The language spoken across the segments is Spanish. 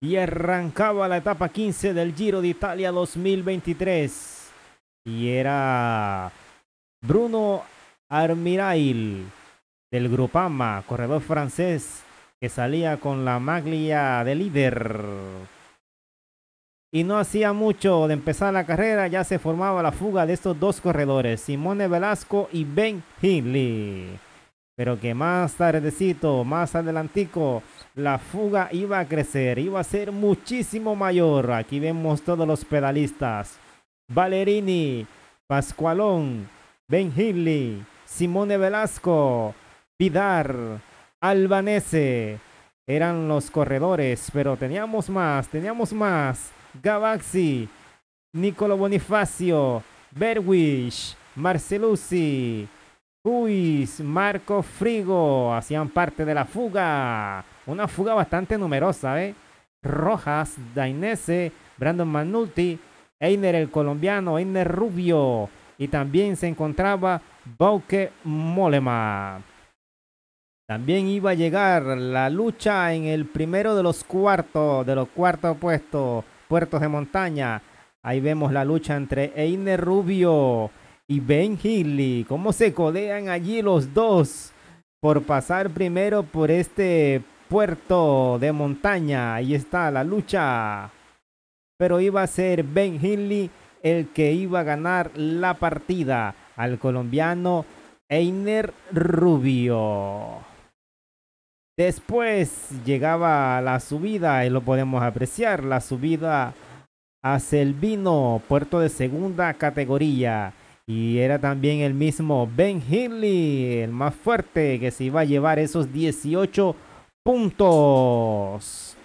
y arrancaba la etapa 15 del Giro de Italia 2023. Y era Bruno Armirail del Grupama, corredor francés que salía con la maglia de líder. Y no hacía mucho de empezar la carrera, ya se formaba la fuga de estos dos corredores, Simone Velasco y Ben Hinley. Pero que más tardecito, más adelantico, la fuga iba a crecer, iba a ser muchísimo mayor. Aquí vemos todos los pedalistas. Valerini, Pascualón, Ben Simone Velasco, Vidar, Albanese. Eran los corredores, pero teníamos más, teníamos más. Gavaxi, Nicolo Bonifacio, Berwish, Marcelucci, Luis Marco Frigo hacían parte de la fuga. Una fuga bastante numerosa, ¿eh? Rojas, Dainese, Brandon Manulti, Einer el colombiano, Einer Rubio. Y también se encontraba Bauke Molema. También iba a llegar la lucha en el primero de los cuartos, de los cuartos puestos, puertos de montaña. Ahí vemos la lucha entre Einer Rubio y Ben Healy. ¿Cómo se codean allí los dos por pasar primero por este puerto de montaña? Ahí está la lucha. Pero iba a ser Ben Healy el que iba a ganar la partida al colombiano Einer Rubio. Después llegaba la subida y lo podemos apreciar, la subida a Selvino, puerto de segunda categoría. Y era también el mismo Ben Hinley, el más fuerte, que se iba a llevar esos 18 puntos.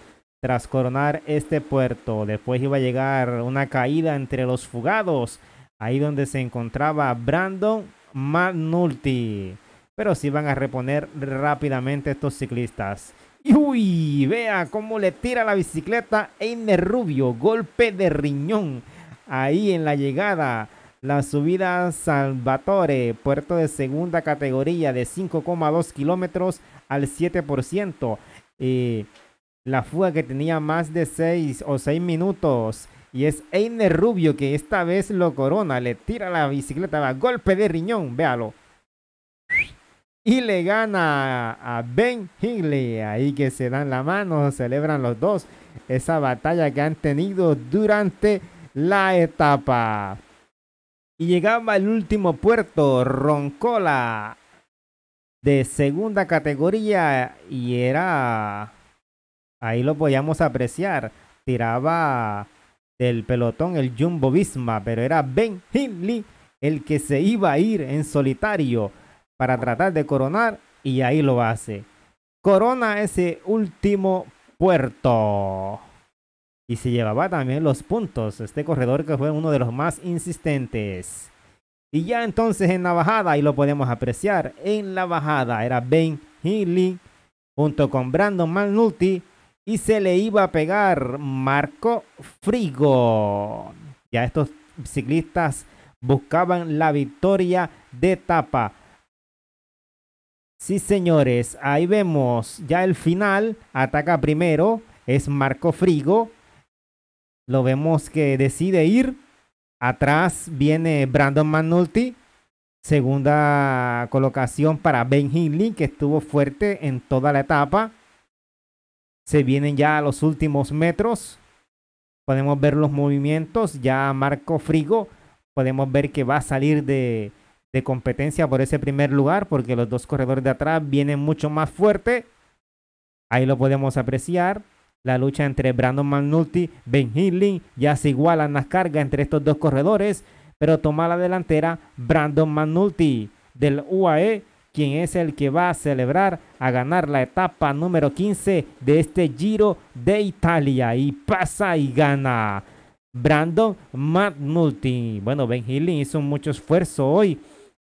Tras coronar este puerto, después iba a llegar una caída entre los fugados, ahí donde se encontraba Brandon McNulty. Pero se iban a reponer rápidamente estos ciclistas. Y uy, vea cómo le tira la bicicleta Einer Rubio, golpe de riñón ahí en la llegada la subida Salvatore, puerto de segunda categoría de 5,2 kilómetros al 7%. y la fuga que tenía más de 6 o 6 minutos. Y es Einer Rubio que esta vez lo corona, le tira la bicicleta, va golpe de riñón, véalo. Y le gana a Ben Higley. Ahí que se dan la mano, celebran los dos esa batalla que han tenido durante la etapa y llegaba el último puerto, Roncola, de segunda categoría y era... Ahí lo podíamos apreciar. Tiraba del pelotón el Jumbo Visma, pero era Ben Hinley el que se iba a ir en solitario para tratar de coronar y ahí lo hace. Corona ese último puerto y se llevaba también los puntos. Este corredor que fue uno de los más insistentes. Y ya entonces en la bajada, y lo podemos apreciar, en la bajada era Ben Healy junto con Brandon Manulti y se le iba a pegar Marco Frigo. Ya estos ciclistas buscaban la victoria de etapa. Sí, señores, ahí vemos ya el final. Ataca primero, es Marco Frigo. Lo vemos que decide ir. Atrás viene Brandon McNulty. Segunda colocación para Ben Hinley, que estuvo fuerte en toda la etapa. Se vienen ya los últimos metros. Podemos ver los movimientos. Ya Marco Frigo. Podemos ver que va a salir de, de competencia por ese primer lugar, porque los dos corredores de atrás vienen mucho más fuerte. Ahí lo podemos apreciar. La lucha entre Brandon McNulty, Ben Hillin ya se igualan las cargas entre estos dos corredores, pero toma la delantera Brandon McNulty del UAE, quien es el que va a celebrar a ganar la etapa número 15 de este Giro de Italia y pasa y gana. Brandon McNulty. Bueno, Ben Hilling hizo mucho esfuerzo hoy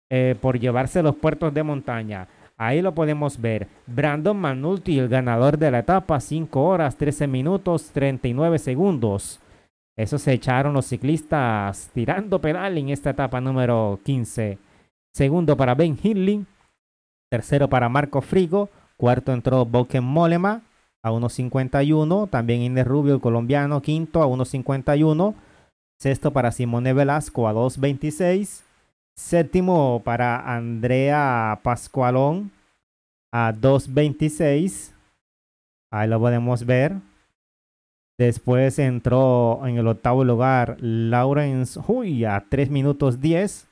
eh, por llevarse los puertos de montaña. Ahí lo podemos ver. Brandon Manulti, el ganador de la etapa, 5 horas, 13 minutos, 39 segundos. Eso se echaron los ciclistas tirando pedal en esta etapa número 15. Segundo para Ben Hindley. Tercero para Marco Frigo. Cuarto entró Boken Molema a 1.51. También Inés Rubio, el colombiano, quinto a 1.51. Sexto para Simone Velasco a 2.26. Séptimo para Andrea Pascualón a 2.26. Ahí lo podemos ver. Después entró en el octavo lugar Lawrence Huy a 3 minutos 10.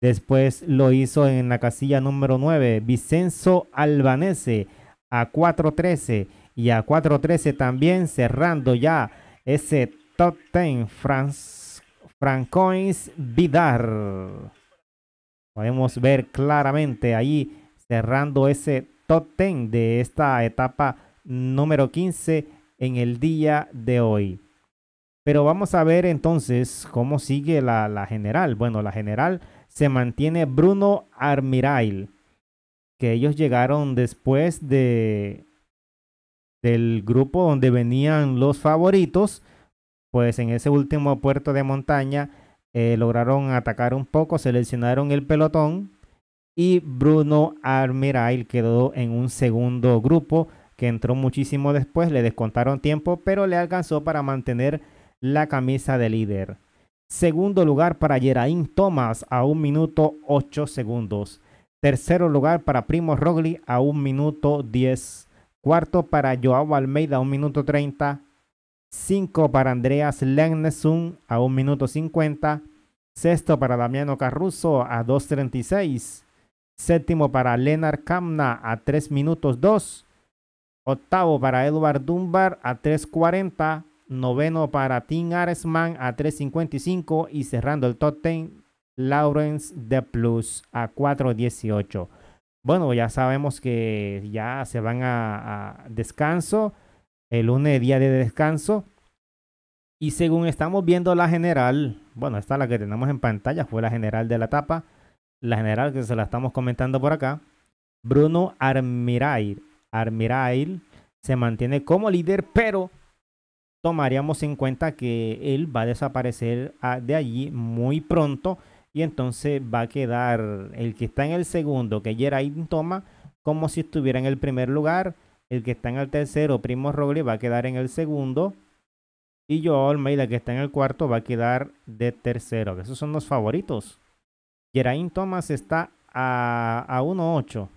Después lo hizo en la casilla número 9 Vicenzo Albanese a 4.13. Y a 4.13 también cerrando ya ese top 10 France Francois Vidar. Podemos ver claramente ahí cerrando ese top 10 de esta etapa número 15 en el día de hoy. Pero vamos a ver entonces cómo sigue la, la general. Bueno, la general se mantiene Bruno Armirail, que ellos llegaron después de del grupo donde venían los favoritos pues en ese último puerto de montaña eh, lograron atacar un poco, seleccionaron el pelotón y Bruno Armirail quedó en un segundo grupo que entró muchísimo después, le descontaron tiempo, pero le alcanzó para mantener la camisa de líder. Segundo lugar para Geraint Thomas a 1 minuto 8 segundos. Tercero lugar para Primo Rogli a 1 minuto 10. Cuarto para Joao Almeida a 1 minuto 30. 5 para Andreas Legnesun a 1 minuto 50. Sexto para Damiano Carruso a 2.36. Séptimo para Lenar Kamna a 3 minutos 2. Octavo para Edward Dunbar a 3.40. Noveno para Tim Aresman a 3.55. Y cerrando el top 10, Lawrence De Plus a 4.18. Bueno, ya sabemos que ya se van a, a descanso. El lunes día de descanso. Y según estamos viendo la general, bueno, esta la que tenemos en pantalla fue la general de la etapa. La general que se la estamos comentando por acá. Bruno Armirail. Armirail se mantiene como líder, pero tomaríamos en cuenta que él va a desaparecer ah, de allí muy pronto y entonces va a quedar el que está en el segundo, que Geraint toma, como si estuviera en el primer lugar el que está en el tercero, Primo Rogli, va a quedar en el segundo. Y Joel Almeida, que está en el cuarto, va a quedar de tercero. Esos son los favoritos. Geraint Thomas está a, a 1.8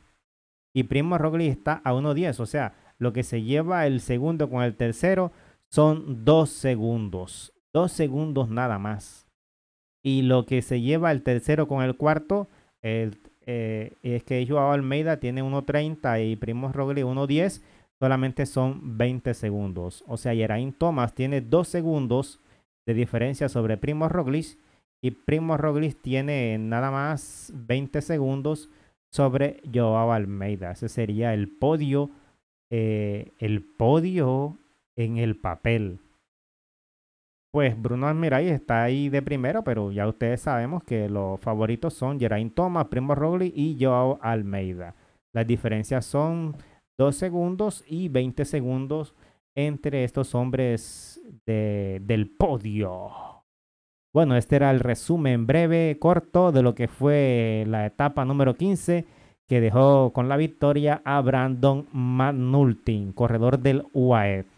y Primo Rogli está a 1.10. O sea, lo que se lleva el segundo con el tercero son dos segundos. Dos segundos nada más. Y lo que se lleva el tercero con el cuarto, el, eh, es que Joao Almeida tiene 1.30 y Primo Roglic 1.10, solamente son 20 segundos. O sea, Geraint Thomas tiene 2 segundos de diferencia sobre Primo Roglic y Primo Roglic tiene nada más 20 segundos sobre Joao Almeida. Ese sería el podio, eh, el podio en el papel pues Bruno Almiray está ahí de primero, pero ya ustedes sabemos que los favoritos son Geraint Thomas, Primo Roglic y Joao Almeida. Las diferencias son 2 segundos y 20 segundos entre estos hombres de, del podio. Bueno, este era el resumen breve, corto, de lo que fue la etapa número 15 que dejó con la victoria a Brandon McNulty, corredor del UAE.